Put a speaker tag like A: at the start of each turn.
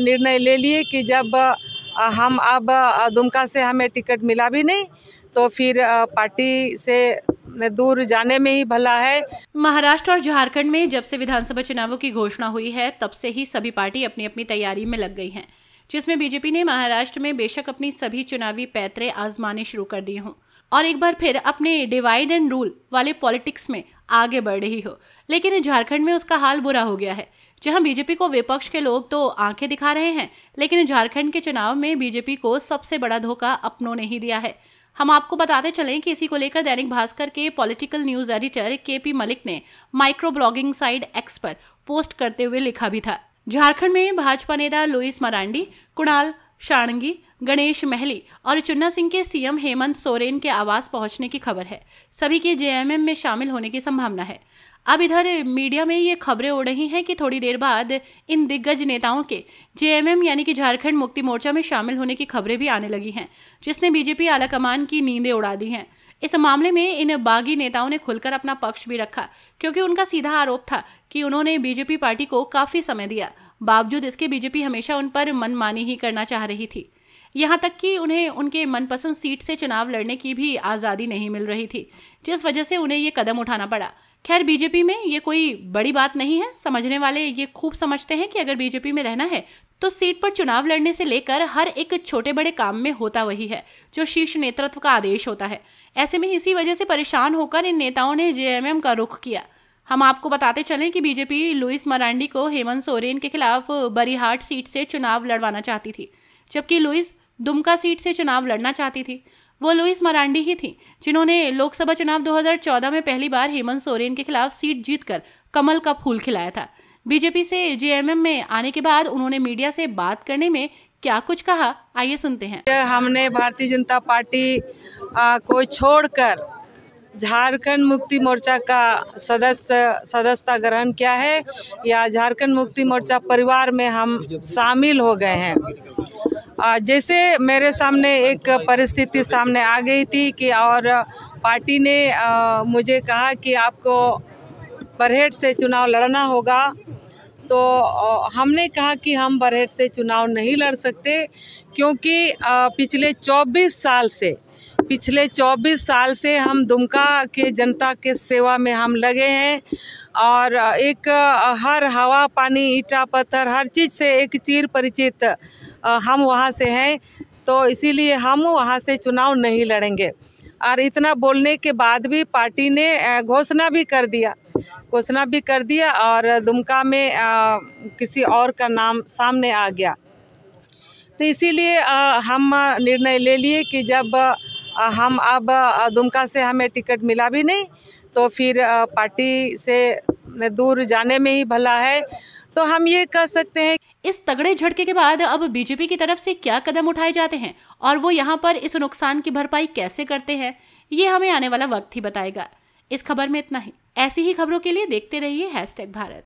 A: निर्णय ले लिए कि जब हम अब दुमका से हमें टिकट मिला भी नहीं तो फिर पार्टी से दूर जाने में ही भला है
B: महाराष्ट्र और झारखंड में जब से विधानसभा चुनावों की घोषणा हुई है तब से ही सभी पार्टी अपनी अपनी तैयारी में लग गई हैं जिसमें बीजेपी ने महाराष्ट्र में बेशक अपनी सभी चुनावी पैतरे आजमाने शुरू कर दिए हों और एक बार फिर अपने डिवाइड एंड रूल वाले पॉलिटिक्स में आगे बढ़ रही हो लेकिन झारखंड में उसका हाल बुरा हो गया है जहां बीजेपी को विपक्ष के लोग तो आंखें दिखा रहे हैं लेकिन झारखंड के चुनाव में बीजेपी को सबसे बड़ा धोखा अपनों ने ही दिया है हम आपको बताते चलें कि इसी को लेकर दैनिक भास्कर के political news editor K P Malik ने माइक्रो ब्लॉगिंग साइट एक्स पर पोस्ट करते हुए लिखा भी था झारखंड में भाजपा नेता लुइस मरांडी कुणाल शाणगी गणेश महली और चुन्ना सिंह के सीएम हेमंत सोरेन के आवास पहुंचने की खबर है सभी के जेएमएम में शामिल होने की संभावना है अब इधर मीडिया में ये खबरें उड़ रही हैं कि थोड़ी देर बाद इन दिग्गज नेताओं के जेएमएम यानी कि झारखंड मुक्ति मोर्चा में शामिल होने की खबरें भी आने लगी हैं जिसने बीजेपी आलाकमान की नींदें उड़ा दी हैं इस मामले में इन बागी नेताओं ने खुलकर अपना पक्ष भी रखा क्योंकि उनका सीधा आरोप था कि उन्होंने बीजेपी पार्टी को काफी समय दिया बावजूद इसके बीजेपी हमेशा उन पर मनमानी ही करना चाह रही थी यहाँ तक कि उन्हें उनके मनपसंद सीट से चुनाव लड़ने की भी आज़ादी नहीं मिल रही थी जिस वजह से उन्हें ये कदम उठाना पड़ा खैर बीजेपी में ये कोई बड़ी बात नहीं है समझने वाले ये खूब समझते हैं कि अगर बीजेपी में रहना है तो सीट पर चुनाव लड़ने से लेकर हर एक छोटे बड़े काम में होता वही है जो शीर्ष नेतृत्व का आदेश होता है ऐसे में इसी वजह से परेशान होकर इन नेताओं ने जेएमएम का रुख किया हम आपको बताते चलें कि बीजेपी लुइस मरांडी को हेमंत सोरेन के खिलाफ बरीहाट सीट से चुनाव लड़वाना चाहती थी जबकि लुइस दुमका सीट से चुनाव लड़ना चाहती थी वो लुइस मरांडी ही थी जिन्होंने लोकसभा चुनाव 2014 में पहली बार हेमंत सोरेन के खिलाफ सीट जीतकर कमल का फूल खिलाया था बीजेपी से जेएमएम में आने के बाद उन्होंने मीडिया से
A: बात करने में क्या कुछ कहा आइए सुनते हैं हमने भारतीय जनता पार्टी को छोड़कर झारखंड मुक्ति मोर्चा का सदस्य सदस्यता ग्रहण किया है या झारखंड मुक्ति मोर्चा परिवार में हम शामिल हो गए हैं जैसे मेरे सामने एक परिस्थिति सामने आ गई थी कि और पार्टी ने मुझे कहा कि आपको बरहेट से चुनाव लड़ना होगा तो हमने कहा कि हम बरहेट से चुनाव नहीं लड़ सकते क्योंकि पिछले 24 साल से पिछले 24 साल से हम दुमका के जनता के सेवा में हम लगे हैं और एक हर हवा पानी ईटा पत्थर हर चीज़ से एक चीर परिचित हम वहाँ से हैं तो इसीलिए हम वहाँ से चुनाव नहीं लड़ेंगे और इतना बोलने के बाद भी पार्टी ने घोषणा भी कर दिया घोषणा भी कर दिया और दुमका में आ, किसी और का नाम सामने आ गया तो इसीलिए हम निर्णय ले लिए कि जब आ, हम अब दुमका से हमें टिकट मिला भी नहीं तो फिर आ, पार्टी से दूर जाने में ही भला है तो हम ये कह सकते हैं इस तगड़े झटके
B: के बाद अब बीजेपी की तरफ से क्या कदम उठाए जाते हैं और वो यहाँ पर इस नुकसान की भरपाई कैसे करते हैं ये हमें आने वाला वक्त ही बताएगा इस खबर में इतना ही ऐसी ही खबरों के लिए देखते रहिए हैश भारत